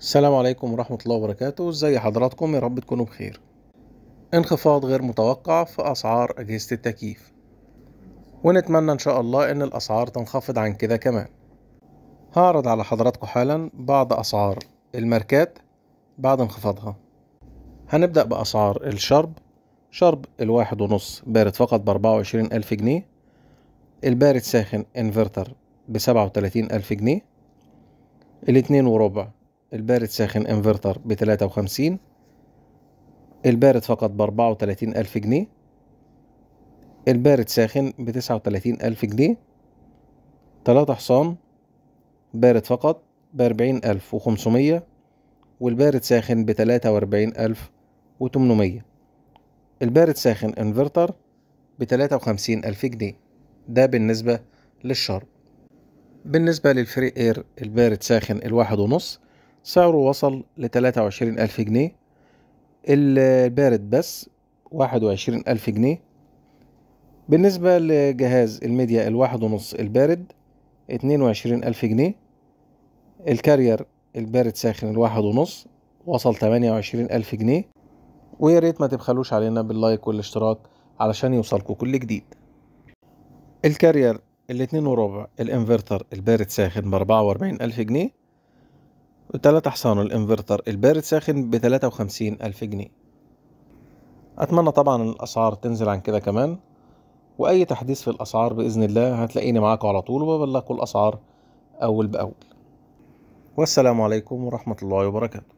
السلام عليكم ورحمة الله وبركاته ازي حضراتكم يا رب تكونوا بخير انخفاض غير متوقع في أسعار أجهزة التكييف ونتمنى إن شاء الله إن الأسعار تنخفض عن كده كمان هعرض على حضراتكم حالا بعض أسعار الماركات بعد انخفاضها هنبدأ بأسعار الشرب شرب الواحد ونص بارد فقط بأربعة وعشرين ألف جنيه البارد ساخن انفرتر بسبعة وتلاتين ألف جنيه الاتنين وربع البارد ساخن انفرتر بتلاتة وخمسين البارد فقط بأربعة وتلاتين ألف جنيه البارد ساخن بتسعة وتلاتين ألف جنيه تلاتة حصان بارد فقط بأربعين ألف وخمسمية والبارد ساخن بتلاتة وأربعين ألف وتمنمية البارد ساخن انفرتر بتلاتة وخمسين ألف جنيه ده بالنسبة للشرب بالنسبة للفري اير البارد ساخن الواحد ونص سعره وصل لتلاتة وعشرين ألف جنيه البارد بس واحد وعشرين ألف جنيه بالنسبة لجهاز الميديا الواحد ونص البارد اتنين وعشرين ألف جنيه الكارير البارد ساخن الواحد ونص وصل تمانية وعشرين ألف جنيه ويا ريت ما تبخلوش علينا باللايك والاشتراك علشان يوصلكوا كل جديد الكارير الاتنين وربع الانفرتر البارد ساخن بأربعة وأربعين ألف جنيه وثلاث حصان الانفرتر البارد ساخن ب وخمسين ألف جنيه أتمنى طبعا الأسعار تنزل عن كده كمان وأي تحديث في الأسعار بإذن الله هتلاقيني معاكم على طول وببلغكم الأسعار أول بأول والسلام عليكم ورحمة الله وبركاته